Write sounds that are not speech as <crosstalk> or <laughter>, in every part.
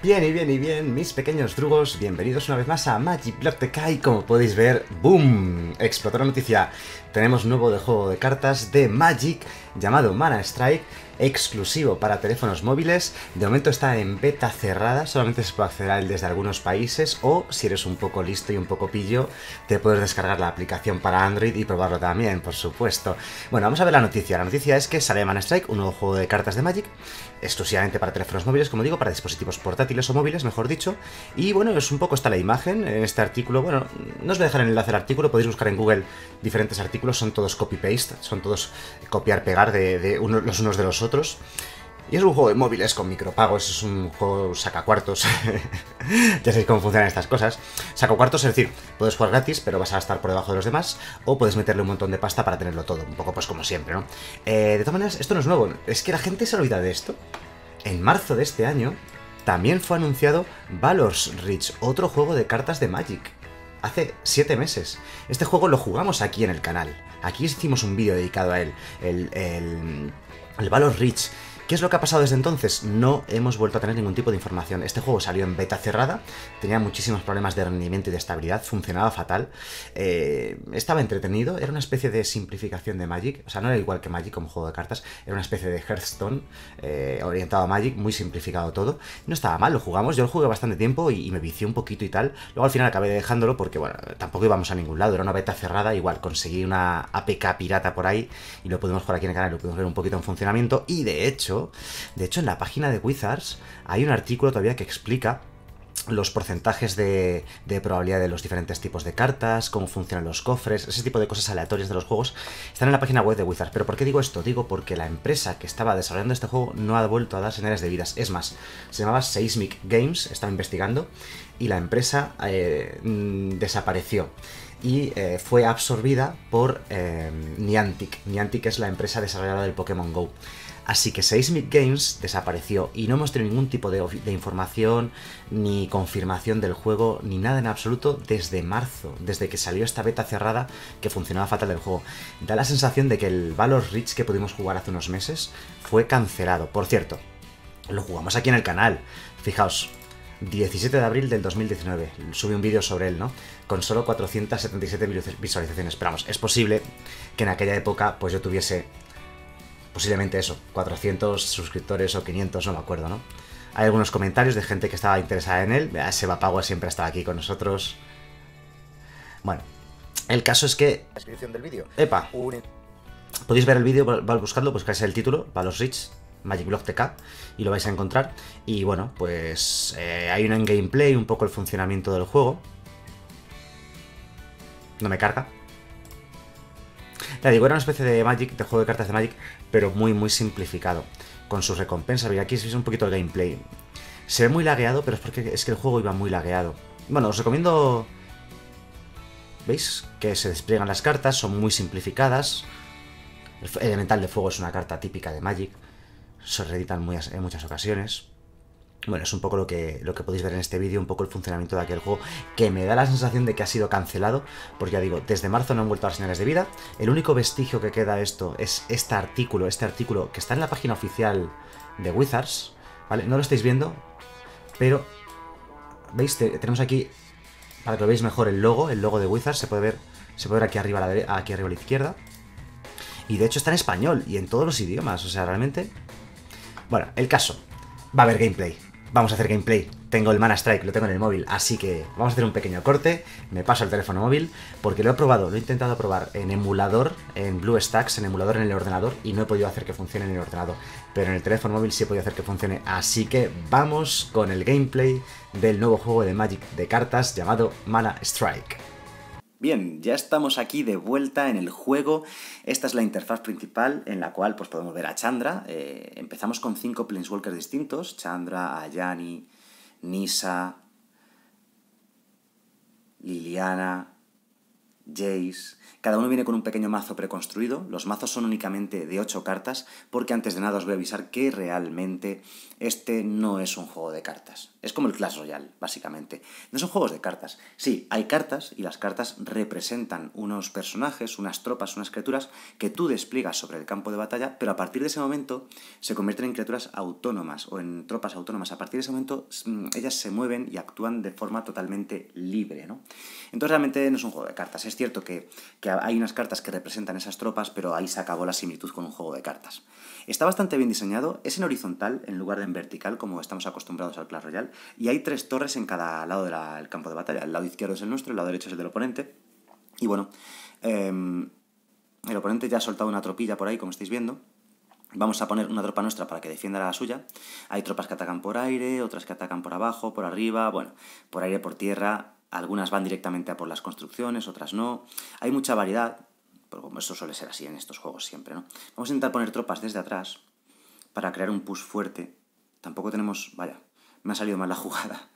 Bien y bien y bien, mis pequeños drugos, bienvenidos una vez más a Magic Block de Kai. Como podéis ver, ¡boom! Explotó la noticia. Tenemos nuevo de juego de cartas de Magic llamado Mana Strike exclusivo para teléfonos móviles. De momento está en beta cerrada, solamente se puede acceder a desde algunos países o si eres un poco listo y un poco pillo, te puedes descargar la aplicación para Android y probarlo también, por supuesto. Bueno, vamos a ver la noticia. La noticia es que sale Man Strike, un nuevo juego de cartas de Magic, exclusivamente para teléfonos móviles, como digo, para dispositivos portátiles o móviles, mejor dicho. Y bueno, es un poco está la imagen en este artículo. Bueno, no os voy a dejar el enlace al artículo, podéis buscar en Google diferentes artículos, son todos copy-paste, son todos copiar-pegar de, los unos de los otros y es un juego de móviles con micropagos, es un juego sacacuartos. <laughs> ya sabéis cómo funcionan estas cosas. Sacacuartos, es decir, puedes jugar gratis, pero vas a estar por debajo de los demás, o puedes meterle un montón de pasta para tenerlo todo, un poco pues como siempre, ¿no? Eh, de todas maneras, esto no es nuevo, es que la gente se olvida de esto. En marzo de este año también fue anunciado Valor's Reach, otro juego de cartas de Magic. Hace 7 meses. Este juego lo jugamos aquí en el canal. Aquí hicimos un vídeo dedicado a él. el ...al Valor rich. ¿Qué es lo que ha pasado desde entonces? No hemos vuelto a tener ningún tipo de información. Este juego salió en beta cerrada, tenía muchísimos problemas de rendimiento y de estabilidad, funcionaba fatal, eh, estaba entretenido, era una especie de simplificación de Magic, o sea, no era igual que Magic como juego de cartas, era una especie de Hearthstone eh, orientado a Magic, muy simplificado todo. No estaba mal, lo jugamos, yo lo jugué bastante tiempo y, me vicié un poquito y tal. Luego al final acabé dejándolo porque, bueno, tampoco íbamos a ningún lado, era una beta cerrada, igual conseguí una APK pirata por ahí y lo pudimos jugar aquí en el canal, lo pudimos ver un poquito en funcionamiento y de hecho de hecho, en la página de Wizards hay un artículo todavía que explica los porcentajes de, probabilidad de los diferentes tipos de cartas, cómo funcionan los cofres, ese tipo de cosas aleatorias de los juegos, están en la página web de Wizards. Pero ¿por qué digo esto? Digo porque la empresa que estaba desarrollando este juego no ha vuelto a dar señales de vidas. Es más, se llamaba Seismic Games, estaba investigando, y la empresa eh, mm, desapareció y eh, fue absorbida por eh, Niantic. Niantic es la empresa desarrolladora del Pokémon Go. Así que Seismic Games desapareció y no hemos tenido ningún tipo de, de, información ni confirmación del juego ni nada en absoluto desde marzo, desde que salió esta beta cerrada que funcionaba fatal del juego. Da la sensación de que el Valor Reach que pudimos jugar hace unos meses fue cancelado. Por cierto, lo jugamos aquí en el canal. Fijaos, 17 de abril del 2019. Subí un vídeo sobre él, ¿no? Con solo 477 visualizaciones. Pero vamos, es posible que en aquella época pues yo tuviese posiblemente eso, 400 suscriptores o 500, no me acuerdo, ¿no? Hay algunos comentarios de gente que estaba interesada en él. Ah, Seba Pagua siempre ha estado aquí con nosotros. Bueno, el caso es que... La descripción del vídeo. Epa. Podéis ver el vídeo, que buscáis pues, el título, Valor's Rich, Magic Block TK, y lo vais a encontrar. Y bueno, pues eh, hay un gameplay, un poco el funcionamiento del juego. No me carga. Ya digo, era una especie de Magic, de juego de cartas de Magic, pero muy, muy simplificado, con sus recompensas. Mira, aquí es un poquito el gameplay. Se ve muy lagueado, pero es porque es que el juego iba muy lagueado. Bueno, os recomiendo... ¿Veis? Que se despliegan las cartas, son muy simplificadas. El elemental de fuego es una carta típica de Magic. Se reeditan en muchas ocasiones. Bueno, es un poco lo que, lo que podéis ver en este vídeo, un poco el funcionamiento de aquel juego que me da la sensación de que ha sido cancelado, porque ya digo, desde marzo no han vuelto a las señales de vida. El único vestigio que queda de esto es este artículo, este artículo que está en la página oficial de Wizards, ¿vale? No lo estáis viendo, pero, ¿veis? Tenemos aquí, para que lo veáis mejor, el logo, el logo de Wizards, se puede ver, se puede ver aquí arriba aquí arriba a la izquierda. Y de hecho está en español y en todos los idiomas, o sea, realmente... Bueno, el caso, va a haber gameplay vamos a hacer gameplay. Tengo el Mana Strike, lo tengo en el móvil, así que vamos a hacer un pequeño corte. Me paso al teléfono móvil, porque lo he probado, lo he intentado probar en emulador, en BlueStacks, en emulador en el ordenador, y no he podido hacer que funcione en el ordenador. Pero en el teléfono móvil sí he podido hacer que funcione, así que vamos con el gameplay del nuevo juego de Magic de cartas llamado Mana Strike. Bien, ya estamos aquí de vuelta en el juego. Esta es la interfaz principal en la cual pues, podemos ver a Chandra. Eh, empezamos con cinco Planeswalkers distintos. Chandra, Ayani, Nisa, Liliana, Jace, cada uno viene con un pequeño mazo preconstruido, los mazos son únicamente de 8 cartas, porque antes de nada os voy a avisar que realmente este no es un juego de cartas. Es como el Clash Royale, básicamente. No son juegos de cartas. Sí, hay cartas y las cartas representan unos personajes, unas tropas, unas criaturas que tú despliegas sobre el campo de batalla, pero a partir de ese momento se convierten en criaturas autónomas o en tropas autónomas. A partir de ese momento mm, ellas se mueven y actúan de forma totalmente libre, ¿no? Entonces realmente no es un juego de cartas. Es cierto que hay unas cartas que representan esas tropas, pero ahí se acabó la similitud con un juego de cartas. Está bastante bien diseñado, es en horizontal en lugar de en vertical, como estamos acostumbrados al Clash Royale, y hay tres torres en cada lado del campo de batalla. El lado izquierdo es el nuestro, el lado derecho es el del oponente, y bueno, em, el oponente ya ha soltado una tropilla por ahí, como estáis viendo, Vamos a poner una tropa nuestra para que defienda la suya. Hay tropas que atacan por aire, otras que atacan por abajo, por arriba, bueno, por aire, por tierra. Algunas van directamente a por las construcciones, otras no. Hay mucha variedad, pero como eso suele ser así en estos juegos siempre, ¿no? Vamos a intentar poner tropas desde atrás para crear un push fuerte. Tampoco tenemos... Vaya, me ha salido mal la <laughs> jugada.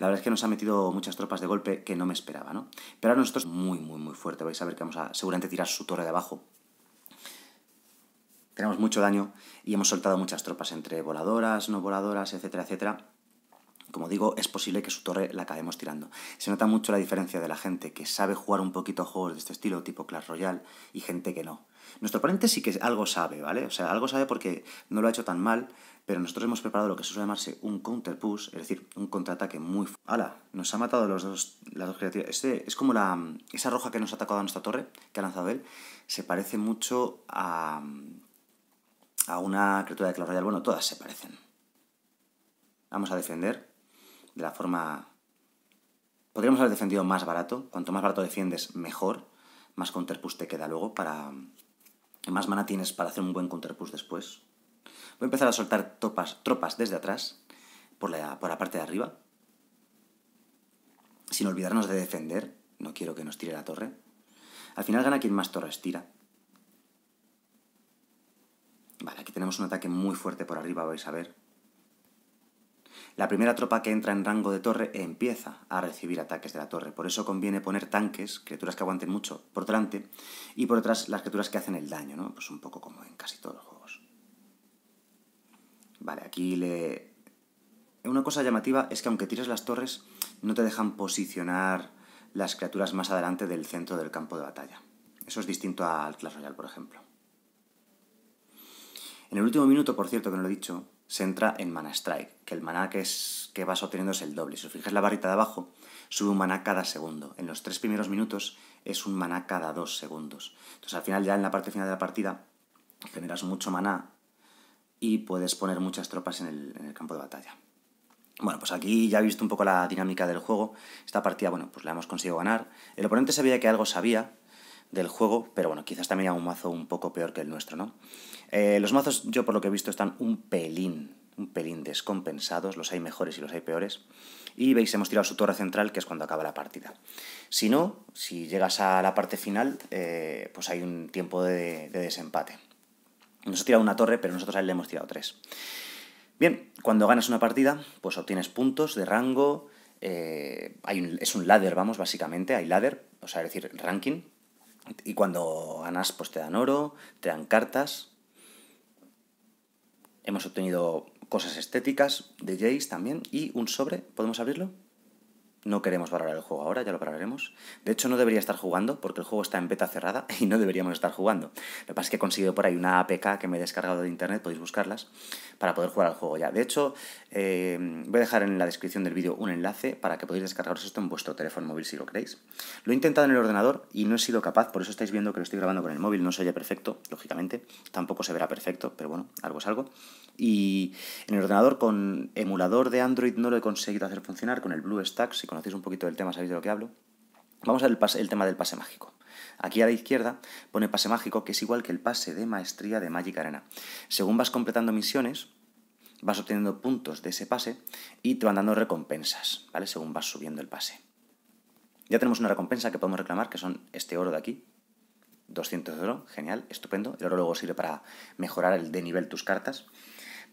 La verdad es que nos ha metido muchas tropas de golpe que no me esperaba, ¿no? Pero ahora nosotros muy, muy, muy fuerte. Vais a ver que vamos a seguramente tirar su torre de abajo. Tenemos mucho daño y hemos soltado muchas tropas entre voladoras, no voladoras, etcétera, etcétera. Como digo, es posible que su torre la acabemos tirando. Se nota mucho la diferencia de la gente que sabe jugar un poquito a juegos de este estilo, tipo Clash Royale, y gente que no. Nuestro oponente sí que algo sabe, ¿vale? O sea, algo sabe porque no lo ha hecho tan mal, pero nosotros hemos preparado lo que suele llamarse un counter push, es decir, un contraataque muy... ¡Hala! Nos ha matado los dos, las dos criaturas. Este, es como la, esa roja que nos ha atacado a nuestra torre, que ha lanzado él, se parece mucho a, a una criatura de Clash Royale. Bueno, todas se parecen. Vamos a defender de la forma... Podríamos haber defendido más barato. Cuanto más barato defiendes, mejor. Más counterpush te queda luego para... Más mana tienes para hacer un buen counterpush después. Voy a empezar a soltar topas, tropas desde atrás, por la, por la parte de arriba. Sin olvidarnos de defender. No quiero que nos tire la torre. Al final gana quien más torres tira. Vale, aquí tenemos un ataque muy fuerte por arriba, vais a ver. La primera tropa que entra en rango de torre empieza a recibir ataques de la torre. Por eso conviene poner tanques, criaturas que aguanten mucho, por delante, y por detrás las criaturas que hacen el daño, ¿no? Pues un poco como en casi todos los juegos. Vale, aquí le... Una cosa llamativa es que aunque tires las torres, no te dejan posicionar las criaturas más adelante del centro del campo de batalla. Eso es distinto al Clash Royale, por ejemplo. En el último minuto, por cierto, que no lo he dicho, se entra en mana strike, que el maná que, es, que vas obteniendo es el doble. Si os fijáis la barrita de abajo, sube un maná cada segundo. En los tres primeros minutos es un maná cada dos segundos. Entonces al final ya en la parte final de la partida generas mucho maná y puedes poner muchas tropas en el, en el campo de batalla. Bueno, pues aquí ya he visto un poco la dinámica del juego. Esta partida, bueno, pues la hemos conseguido ganar. El oponente sabía que algo sabía, del juego, pero bueno, quizás también hay un mazo un poco peor que el nuestro, ¿no? Eh, los mazos, yo por lo que he visto, están un pelín, un pelín descompensados, los hay mejores y los hay peores. Y veis, hemos tirado su torre central, que es cuando acaba la partida. Si no, si llegas a la parte final, eh, pues hay un tiempo de, desempate. Nos ha tirado una torre, pero nosotros a él le hemos tirado tres. Bien, cuando ganas una partida, pues obtienes puntos de rango. Eh, es un ladder, vamos, básicamente, hay ladder, o sea, es decir, ranking, y cuando ganas, pues te dan oro, te dan cartas. Hemos obtenido cosas estéticas de Jace también. Y un sobre, ¿podemos abrirlo? No queremos valorar el juego ahora, ya lo pararemos De hecho, no debería estar jugando porque el juego está en beta cerrada <laughs> y no deberíamos estar jugando. Lo que pasa es que he conseguido por ahí una APK que me he descargado de internet, podéis buscarlas, para poder jugar al juego ya. De hecho, eh, voy a dejar en la descripción del vídeo un enlace para que podáis descargaros esto en vuestro teléfono móvil si lo queréis. Lo he intentado en el ordenador y no he sido capaz, por eso estáis viendo que lo estoy grabando con el móvil. No se oye perfecto, lógicamente. Tampoco se verá perfecto, pero bueno, algo es algo. Y en el ordenador con emulador de Android no lo he conseguido hacer funcionar, con el BlueStacks y conocéis un poquito del tema sabéis de lo que hablo. Vamos al el, tema del pase mágico. Aquí a la izquierda pone pase mágico, que es igual que el pase de maestría de Magic Arena. Según vas completando misiones, vas obteniendo puntos de ese pase y te van dando recompensas, ¿vale? Según vas subiendo el pase. Ya tenemos una recompensa que podemos reclamar, que son este oro de aquí. 200 de oro, genial, estupendo. El oro luego sirve para mejorar el de nivel tus cartas.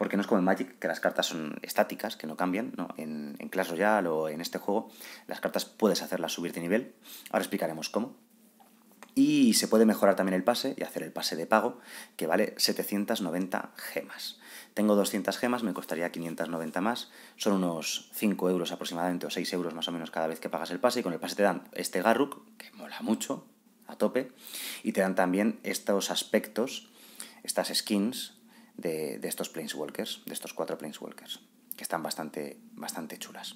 Porque no es como en Magic, que las cartas son estáticas, que no cambian. ¿no? En, en Clash Royale o en este juego, las cartas puedes hacerlas subir de nivel. Ahora explicaremos cómo. Y se puede mejorar también el pase y hacer el pase de pago, que vale 790 gemas. Tengo 200 gemas, me costaría 590 más. Son unos 5 euros aproximadamente o 6 euros más o menos cada vez que pagas el pase. Y con el pase te dan este Garruk, que mola mucho, a tope. Y te dan también estos aspectos, estas skins de, de estos Planeswalkers, de estos cuatro Planeswalkers, que están bastante, bastante chulas.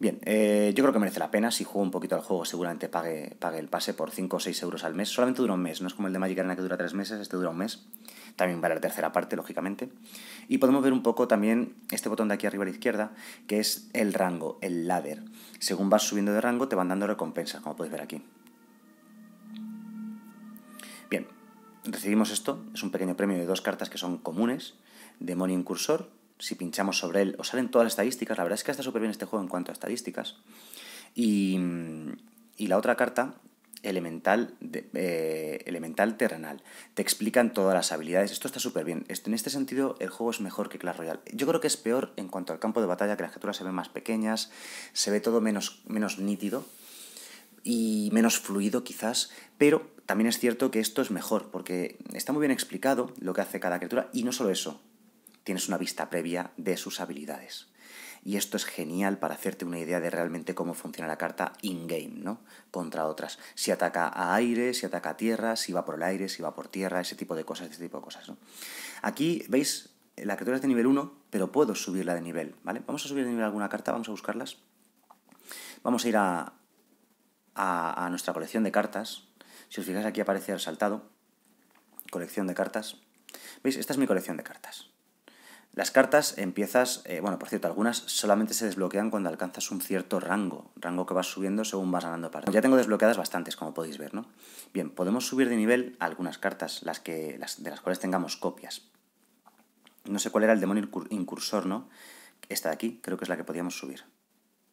Bien, eh, yo creo que merece la pena. Si juego un poquito al juego, seguramente pague, pague el pase por 5 o 6 euros al mes. Solamente dura un mes, no es como el de Magic Arena que dura 3 meses, este dura un mes. También vale la tercera parte, lógicamente. Y podemos ver un poco también este botón de aquí arriba a la izquierda, que es el rango, el ladder. Según vas subiendo de rango, te van dando recompensas, como podéis ver aquí. Bien, recibimos esto, es un pequeño premio de dos cartas que son comunes, demonio incursor, si pinchamos sobre él os salen todas las estadísticas, la verdad es que está súper bien este juego en cuanto a estadísticas, y, mm, y la otra carta, elemental, de, eh, elemental terrenal, te explican todas las habilidades, esto está súper bien, en este sentido el juego es mejor que Clash Royale, yo creo que es peor en cuanto al campo de batalla, que las criaturas se ven más pequeñas, se ve todo menos, menos nítido, y menos fluido quizás, pero también es cierto que esto es mejor, porque está muy bien explicado lo que hace cada criatura, y no solo eso, tienes una vista previa de sus habilidades. Y esto es genial para hacerte una idea de realmente cómo funciona la carta in-game, ¿no? Contra otras. Si ataca a aire, si ataca a tierra, si va por el aire, si va por tierra, ese tipo de cosas, ese tipo de cosas, ¿no? Aquí, ¿veis? La criatura es de nivel 1, pero puedo subirla de nivel, ¿vale? Vamos a subir de nivel alguna carta, vamos a buscarlas. Vamos a ir a, a, nuestra colección de cartas. Si os fijáis aquí aparece el saltado colección de cartas. ¿Veis? Esta es mi colección de cartas. Las cartas empiezas, eh, bueno, por cierto, algunas solamente se desbloquean cuando alcanzas un cierto rango, rango que vas subiendo según vas ganando partidas. Ya tengo desbloqueadas bastantes, como podéis ver, ¿no? Bien, podemos subir de nivel algunas cartas, las, que, de las cuales tengamos copias. No sé cuál era el demonio incursor, ¿no? Esta de aquí, creo que es la que podíamos subir.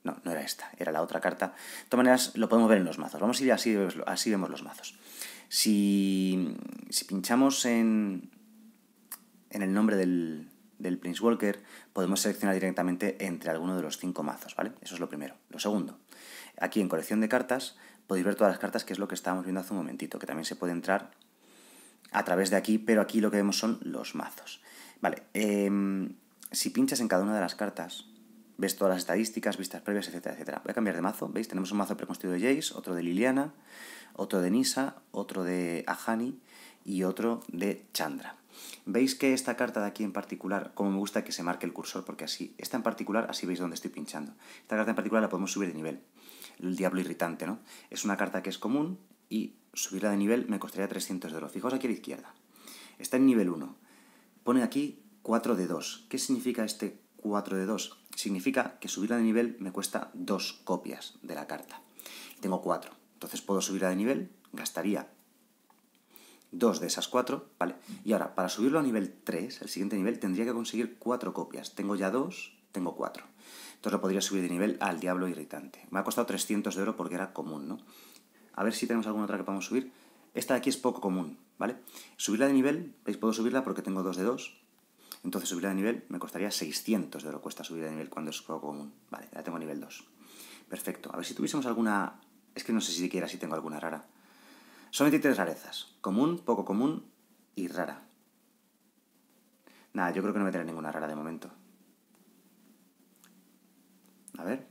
No, no era esta, era la otra carta. De todas maneras, lo podemos ver en los mazos. Vamos a ir así, así vemos los mazos. Si, pinchamos en, en el nombre del, Prince Walker, podemos seleccionar directamente entre alguno de los cinco mazos, ¿vale? Eso es lo primero. Lo segundo, aquí en colección de cartas podéis ver todas las cartas, que es lo que estábamos viendo hace un momentito, que también se puede entrar a través de aquí, pero aquí lo que vemos son los mazos. Vale, em, si pinchas en cada una de las cartas, ves todas las estadísticas, vistas previas, etcétera, etcétera. Voy a cambiar de mazo, ¿veis? Tenemos un mazo preconstruido de Jace, otro de Liliana, otro de Nisa, otro de Ahani y otro de Chandra. Veis que esta carta de aquí en particular, como me gusta que se marque el cursor, porque así, esta en particular, así veis dónde estoy pinchando. Esta carta en particular la podemos subir de nivel. El diablo irritante, ¿no? Es una carta que es común y subirla de nivel me costaría 300 de oro. fijos aquí a la izquierda. Está en nivel 1. Pone aquí 4 de 2. ¿Qué significa este 4 de 2? significa que subirla de nivel me cuesta dos copias de la carta. Tengo cuatro. Entonces puedo subirla de nivel, gastaría dos de esas cuatro, ¿vale? Y ahora, para subirlo a nivel 3, el siguiente nivel, tendría que conseguir cuatro copias. Tengo ya dos, tengo cuatro. Entonces lo podría subir de nivel al Diablo Irritante. Me ha costado 300 de oro porque era común, ¿no? A ver si tenemos alguna otra que podamos subir. Esta de aquí es poco común, ¿vale? Subirla de nivel, veis, puedo subirla porque tengo dos de dos entonces subir de nivel me costaría 600 de lo que cuesta subir de nivel cuando es juego común. Vale, ya tengo nivel 2. Perfecto. A ver si tuviésemos alguna... Es que no sé si siquiera si tengo alguna rara. Son 23 rarezas. Común, poco común y rara. Nada, yo creo que no voy a ninguna rara de momento. A ver.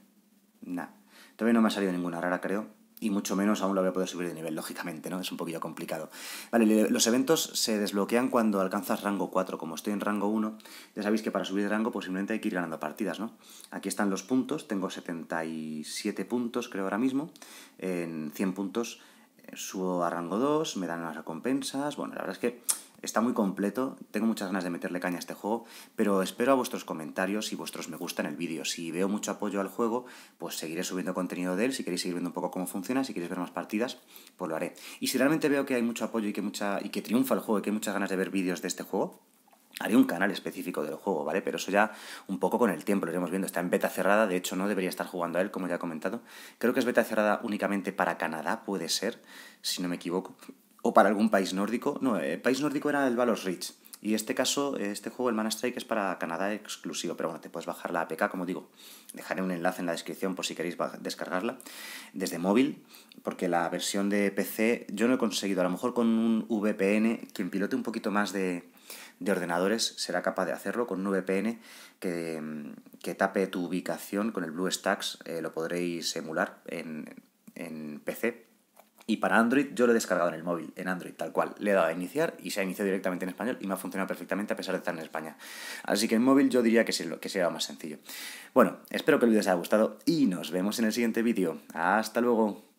Nada. Todavía no me ha salido ninguna rara, creo y mucho menos aún lo voy a poder subir de nivel, lógicamente, ¿no? Es un poquillo complicado. Vale, los eventos se desbloquean cuando alcanzas rango 4. Como estoy en rango 1, ya sabéis que para subir de rango posiblemente pues hay que ir ganando partidas, ¿no? Aquí están los puntos, tengo 77 puntos creo ahora mismo, en 100 puntos eh, subo a rango 2, me dan unas recompensas, bueno, la verdad es que Está muy completo, tengo muchas ganas de meterle caña a este juego, pero espero a vuestros comentarios y vuestros me gusta en el vídeo. Si veo mucho apoyo al juego, pues seguiré subiendo contenido de él. Si queréis seguir viendo un poco cómo funciona, si queréis ver más partidas, pues lo haré. Y si realmente veo que hay mucho apoyo y que, mucha, y que triunfa el juego y que hay muchas ganas de ver vídeos de este juego, Haré un canal específico del juego, ¿vale? Pero eso ya un poco con el tiempo lo iremos viendo. Está en beta cerrada, de hecho no debería estar jugando a él, como ya he comentado. Creo que es beta cerrada únicamente para Canadá, puede ser, si no me equivoco o para algún país nórdico. No, el eh, país nórdico era el Valor Reach. Y este caso, eh, este juego, el Mana Strike, es para Canadá exclusivo, pero bueno, te puedes bajar la APK, como digo. Dejaré un enlace en la descripción por si queréis descargarla desde móvil, porque la versión de PC yo no he conseguido. A lo mejor con un VPN, quien pilote un poquito más de, ordenadores será capaz de hacerlo con un VPN que, tape tu ubicación con el blue stacks eh, lo podréis emular en, en PC y para Android yo lo he descargado en el móvil, en Android tal cual. Le he dado a iniciar y se ha iniciado directamente en español y me ha funcionado perfectamente a pesar de estar en España. Así que en móvil yo diría que, lo que sea más sencillo. Bueno, espero que el vídeo os haya gustado y nos vemos en el siguiente vídeo. Hasta luego.